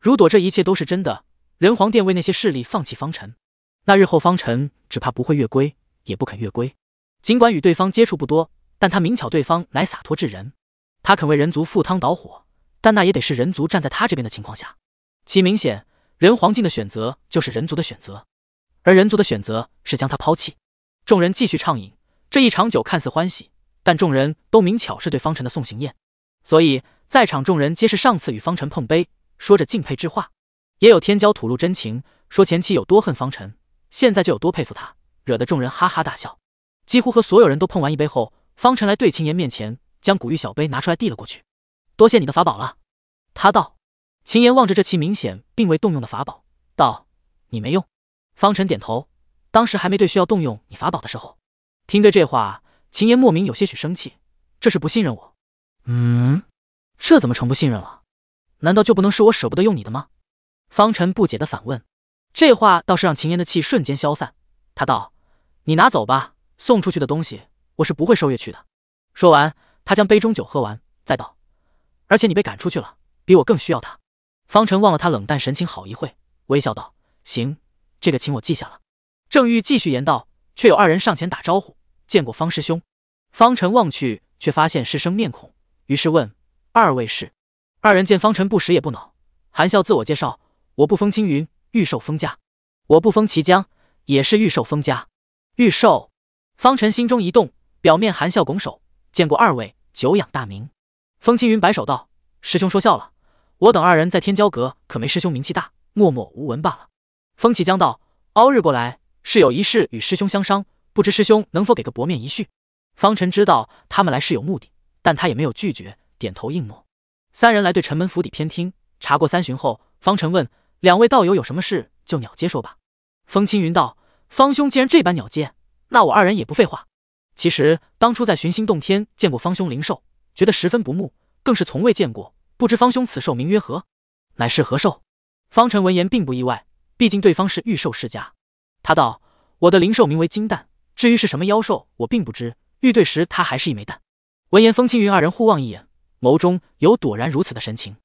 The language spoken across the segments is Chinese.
如果这一切都是真的。仁皇殿为那些势力放弃方辰，那日后方辰只怕不会越归，也不肯越归。尽管与对方接触不多，但他明巧对方乃洒脱之人，他肯为人族赴汤蹈火，但那也得是人族站在他这边的情况下。其明显，仁皇境的选择就是人族的选择，而人族的选择是将他抛弃。众人继续畅饮，这一场酒看似欢喜，但众人都明巧是对方辰的送行宴，所以在场众人皆是上次与方辰碰杯。说着敬佩之话，也有天骄吐露真情，说前妻有多恨方辰，现在就有多佩服他，惹得众人哈哈大笑。几乎和所有人都碰完一杯后，方辰来对秦岩面前，将古玉小杯拿出来递了过去，多谢你的法宝了。他道。秦岩望着这其明显并未动用的法宝，道：“你没用。”方辰点头，当时还没对需要动用你法宝的时候。听对这话，秦岩莫名有些许生气，这是不信任我？嗯，这怎么成不信任了？难道就不能是我舍不得用你的吗？方辰不解的反问。这话倒是让秦言的气瞬间消散。他道：“你拿走吧，送出去的东西我是不会收回去的。”说完，他将杯中酒喝完，再道：“而且你被赶出去了，比我更需要他。”方辰望了他冷淡神情好一会，微笑道：“行，这个情我记下了。”正欲继续言道，却有二人上前打招呼：“见过方师兄。”方辰望去，却发现是生面孔，于是问：“二位是？”二人见方辰不识也不恼，含笑自我介绍：“我不封青云，玉受封家；我不封齐江，也是玉受封家。”玉受，方辰心中一动，表面含笑拱手：“见过二位，久仰大名。”风青云摆手道：“师兄说笑了，我等二人在天骄阁可没师兄名气大，默默无闻罢了。”风齐江道：“凹日过来，是有一事与师兄相商，不知师兄能否给个薄面一叙？”方辰知道他们来是有目的，但他也没有拒绝，点头应诺。三人来对城门府邸偏厅查过三巡后，方辰问两位道友有什么事，就鸟街说吧。风轻云道：“方兄既然这般鸟接，那我二人也不废话。其实当初在寻星洞天见过方兄灵兽，觉得十分不睦，更是从未见过。不知方兄此兽名曰何，乃是何兽？”方辰闻言并不意外，毕竟对方是御兽世家。他道：“我的灵兽名为金蛋，至于是什么妖兽，我并不知。欲对时，他还是一枚蛋。”闻言，风轻云二人互望一眼。眸中有朵然如此的神情，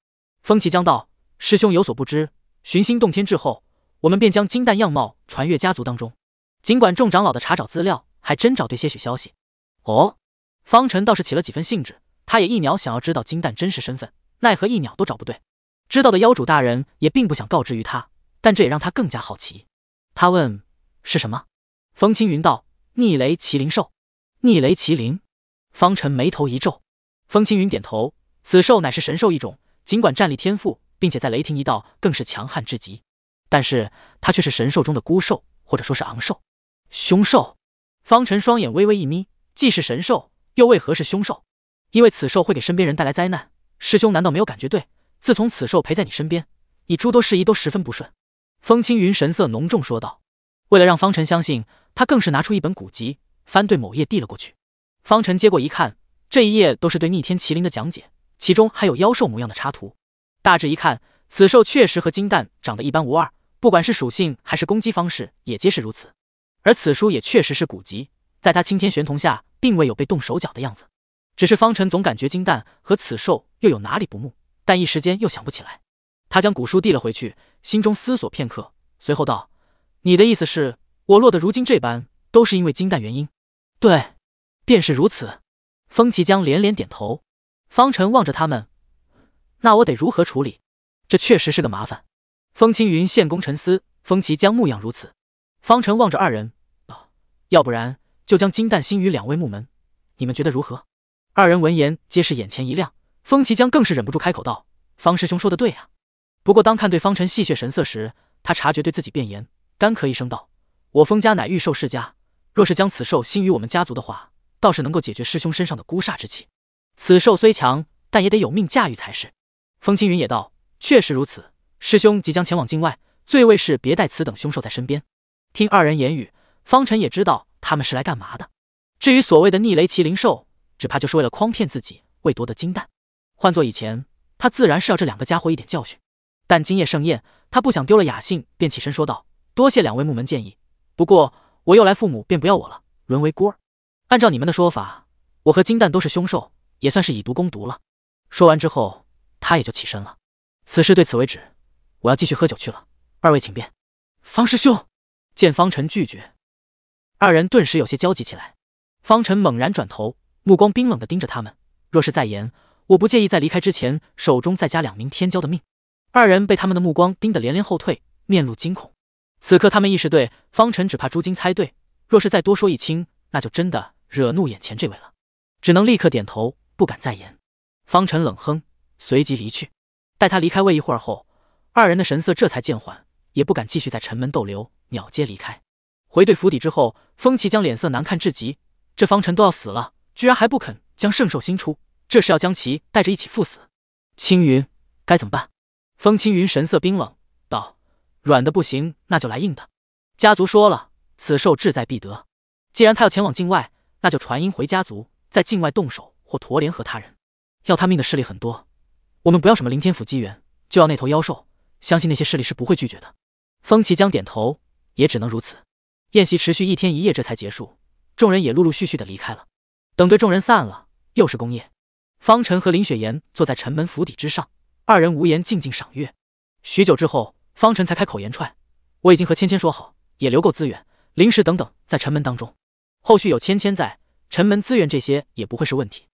风奇将道：“师兄有所不知，寻星洞天之后，我们便将金蛋样貌传阅家族当中。尽管众长老的查找资料，还真找对些许消息。”哦，方辰倒是起了几分兴致，他也一秒想要知道金蛋真实身份，奈何一秒都找不对。知道的妖主大人也并不想告知于他，但这也让他更加好奇。他问：“是什么？”风青云道：“逆雷麒麟兽，逆雷麒麟。”方辰眉头一皱。风青云点头，此兽乃是神兽一种，尽管战力天赋，并且在雷霆一道更是强悍至极，但是它却是神兽中的孤兽，或者说是昂兽、凶兽。方辰双眼微微一眯，既是神兽，又为何是凶兽？因为此兽会给身边人带来灾难。师兄难道没有感觉？对，自从此兽陪在你身边，你诸多事宜都十分不顺。风青云神色浓重说道。为了让方辰相信，他更是拿出一本古籍，翻对某页递了过去。方辰接过一看。这一页都是对逆天麒麟的讲解，其中还有妖兽模样的插图。大致一看，此兽确实和金蛋长得一般无二，不管是属性还是攻击方式，也皆是如此。而此书也确实是古籍，在他青天玄瞳下，并未有被动手脚的样子。只是方辰总感觉金蛋和此兽又有哪里不睦，但一时间又想不起来。他将古书递了回去，心中思索片刻，随后道：“你的意思是，我落得如今这般，都是因为金蛋原因？对，便是如此。”风齐江连连点头，方辰望着他们，那我得如何处理？这确实是个麻烦。风清云陷功沉思，风齐江木样如此。方辰望着二人，啊，要不然就将金蛋星与两位木门，你们觉得如何？二人闻言皆是眼前一亮，风齐江更是忍不住开口道：“方师兄说的对呀。”不过当看对方辰戏谑神色时，他察觉对自己变言，干咳一声道：“我风家乃御兽世家，若是将此兽心于我们家族的话。”倒是能够解决师兄身上的孤煞之气。此兽虽强，但也得有命驾驭才是。风轻云也道：“确实如此，师兄即将前往境外，最为是别带此等凶兽在身边。”听二人言语，方辰也知道他们是来干嘛的。至于所谓的逆雷麒麟兽，只怕就是为了诓骗自己，为夺得金蛋。换做以前，他自然是要这两个家伙一点教训。但今夜盛宴，他不想丢了雅兴，便起身说道：“多谢两位木门建议，不过我又来，父母便不要我了，沦为孤儿。”按照你们的说法，我和金蛋都是凶兽，也算是以毒攻毒了。说完之后，他也就起身了。此事对此为止，我要继续喝酒去了。二位请便。方师兄见方辰拒绝，二人顿时有些焦急起来。方辰猛然转头，目光冰冷的盯着他们。若是再言，我不介意在离开之前，手中再加两名天骄的命。二人被他们的目光盯得连连后退，面露惊恐。此刻他们意识对方辰只怕朱君猜对，若是再多说一清，那就真的。惹怒眼前这位了，只能立刻点头，不敢再言。方辰冷哼，随即离去。待他离开未一会儿后，二人的神色这才渐缓，也不敢继续在城门逗留，鸟皆离开。回对府邸之后，风奇将脸色难看至极。这方辰都要死了，居然还不肯将圣兽新出，这是要将其带着一起赴死。青云该怎么办？风青云神色冰冷道：“软的不行，那就来硬的。家族说了，此兽志在必得。既然他要前往境外。”那就传音回家族，在境外动手或驼联合他人，要他命的势力很多，我们不要什么凌天府机缘，就要那头妖兽，相信那些势力是不会拒绝的。风奇将点头，也只能如此。宴席持续一天一夜，这才结束，众人也陆陆续续的离开了。等对众人散了，又是公夜。方辰和林雪颜坐在城门府邸之上，二人无言静静赏月。许久之后，方辰才开口言踹：“我已经和芊芊说好，也留够资源、零食等等在城门当中。”后续有芊芊在，城门资源这些也不会是问题。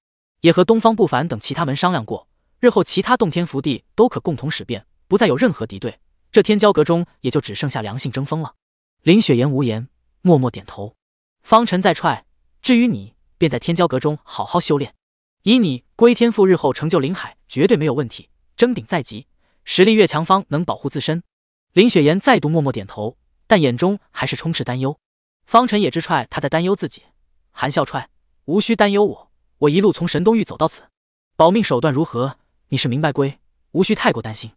也和东方不凡等其他门商量过，日后其他洞天福地都可共同使变，不再有任何敌对。这天骄阁中也就只剩下良性争锋了。林雪颜无言，默默点头。方辰再踹，至于你，便在天骄阁中好好修炼。以你归天赋，日后成就林海绝对没有问题。争顶在即，实力越强方能保护自身。林雪颜再度默默点头，但眼中还是充斥担忧。方辰也知踹，他在担忧自己，含笑踹，无需担忧我，我一路从神东域走到此，保命手段如何？你是明白归，无需太过担心。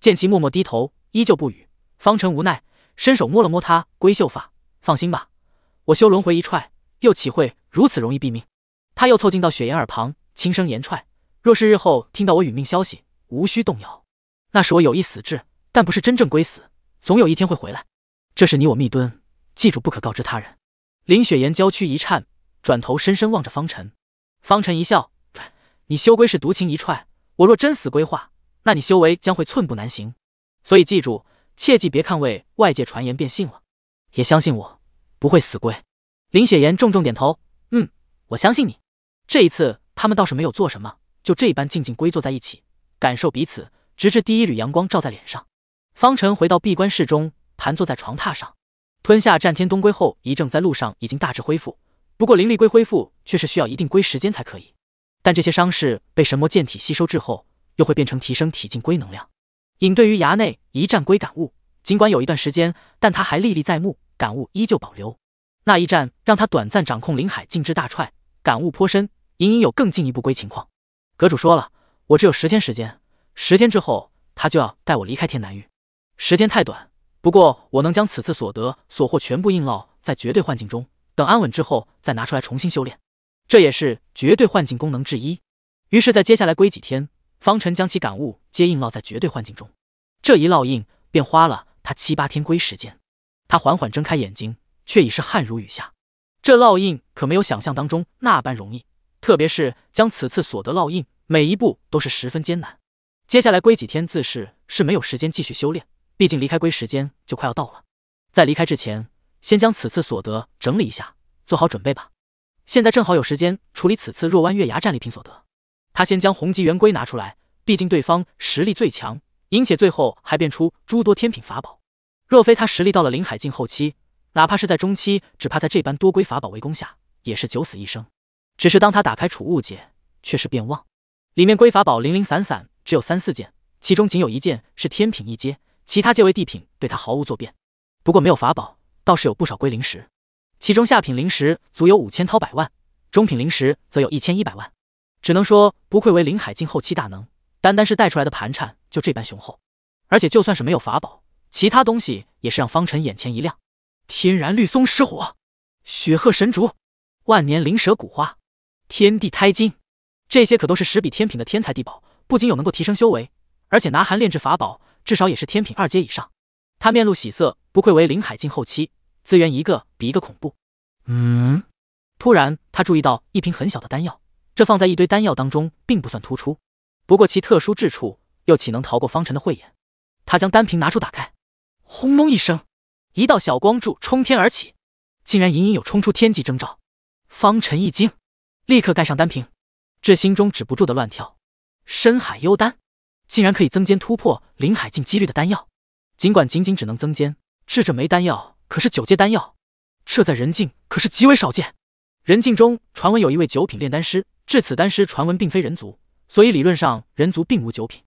见其默默低头，依旧不语，方辰无奈，伸手摸了摸他归秀发，放心吧，我修轮回一踹，又岂会如此容易毙命？他又凑近到雪颜耳旁，轻声言踹，若是日后听到我殒命消息，无需动摇，那是我有意死志，但不是真正归死，总有一天会回来。这是你我密蹲。记住，不可告知他人。林雪岩娇躯一颤，转头深深望着方辰。方辰一笑：“你修归是独情一踹，我若真死归化，那你修为将会寸步难行。所以记住，切记别看为外界传言变信了，也相信我不会死归。”林雪岩重重点头：“嗯，我相信你。”这一次，他们倒是没有做什么，就这般静静归坐在一起，感受彼此，直至第一缕阳光照在脸上。方辰回到闭关室中，盘坐在床榻上。吞下战天东归后遗症在路上已经大致恢复，不过灵力归恢复却是需要一定归时间才可以。但这些伤势被神魔剑体吸收之后，又会变成提升体境归能量。隐对于崖内一战归感悟，尽管有一段时间，但他还历历在目，感悟依旧保留。那一战让他短暂掌控灵海禁之大踹，感悟颇深，隐隐有更进一步归情况。阁主说了，我只有十天时间，十天之后他就要带我离开天南域。十天太短。不过，我能将此次所得所获全部印烙在绝对幻境中，等安稳之后再拿出来重新修炼，这也是绝对幻境功能之一。于是，在接下来归几天，方辰将其感悟皆印烙在绝对幻境中。这一烙印便花了他七八天归时间。他缓缓睁开眼睛，却已是汗如雨下。这烙印可没有想象当中那般容易，特别是将此次所得烙印，每一步都是十分艰难。接下来归几天自是是没有时间继续修炼。毕竟离开归时间就快要到了，在离开之前，先将此次所得整理一下，做好准备吧。现在正好有时间处理此次若湾月牙战利品所得。他先将红级圆规拿出来，毕竟对方实力最强，赢且最后还变出诸多天品法宝。若非他实力到了灵海境后期，哪怕是在中期，只怕在这般多归法宝围攻下也是九死一生。只是当他打开储物界，却是变旺，里面龟法宝零零散散，只有三四件，其中仅有一件是天品一阶。其他皆为地品，对他毫无作变。不过没有法宝，倒是有不少归灵石，其中下品灵石足有五千掏百万，中品灵石则有一千一百万。只能说，不愧为林海境后期大能，单单是带出来的盘缠就这般雄厚。而且就算是没有法宝，其他东西也是让方辰眼前一亮：天然绿松石火、雪鹤神竹、万年灵蛇骨花、天地胎金，这些可都是十比天品的天才地宝，不仅有能够提升修为，而且拿寒炼制法宝。至少也是天品二阶以上，他面露喜色，不愧为林海境后期，资源一个比一个恐怖。嗯，突然他注意到一瓶很小的丹药，这放在一堆丹药当中并不算突出，不过其特殊之处又岂能逃过方辰的慧眼？他将丹瓶拿出打开，轰隆一声，一道小光柱冲天而起，竟然隐隐有冲出天际征兆。方辰一惊，立刻盖上丹瓶，至心中止不住的乱跳。深海幽丹。竟然可以增坚突破林海境几率的丹药，尽管仅仅只能增坚，至这枚丹药可是九阶丹药，这在人境可是极为少见。人境中传闻有一位九品炼丹师，至此丹师传闻并非人族，所以理论上人族并无九品，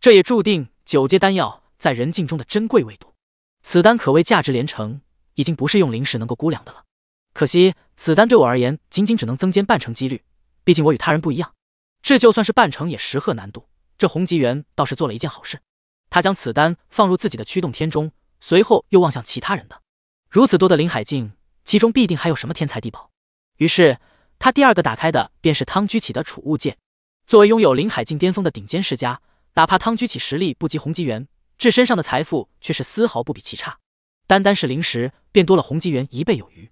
这也注定九阶丹药在人境中的珍贵唯度。此丹可谓价值连城，已经不是用灵石能够估量的了。可惜此丹对我而言仅仅只能增坚半成几率，毕竟我与他人不一样，这就算是半成也十鹤难度。这洪吉元倒是做了一件好事，他将此丹放入自己的驱动天中，随后又望向其他人的。如此多的林海境，其中必定还有什么天才地宝。于是他第二个打开的便是汤居起的储物界。作为拥有林海境巅峰的顶尖世家，哪怕汤居起实力不及洪吉元，这身上的财富却是丝毫不比其差。单单是灵石便多了洪吉元一倍有余，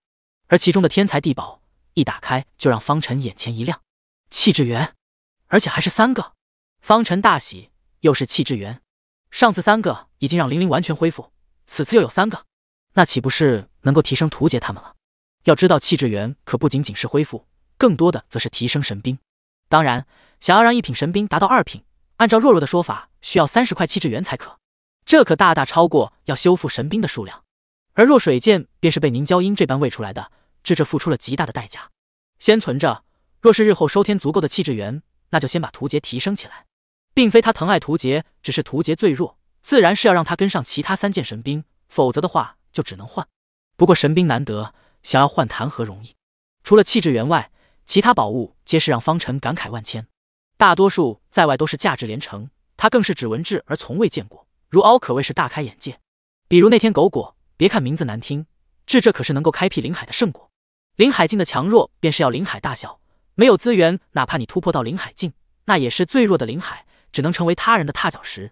而其中的天才地宝一打开就让方辰眼前一亮，气质源，而且还是三个。方辰大喜，又是气质元。上次三个已经让玲玲完全恢复，此次又有三个，那岂不是能够提升图杰他们了？要知道气质元可不仅仅是恢复，更多的则是提升神兵。当然，想要让一品神兵达到二品，按照弱弱的说法，需要三十块气质元才可。这可大大超过要修复神兵的数量。而若水剑便是被凝胶鹰这般喂出来的，智智付出了极大的代价。先存着，若是日后收天足够的气质元，那就先把图杰提升起来。并非他疼爱图杰，只是图杰最弱，自然是要让他跟上其他三件神兵，否则的话就只能换。不过神兵难得，想要换谈何容易？除了气质园外，其他宝物皆是让方辰感慨万千。大多数在外都是价值连城，他更是只闻至而从未见过，如凹可谓是大开眼界。比如那天狗果，别看名字难听，这可是能够开辟灵海的圣果。灵海境的强弱便是要灵海大小，没有资源，哪怕你突破到灵海境，那也是最弱的灵海。只能成为他人的踏脚石。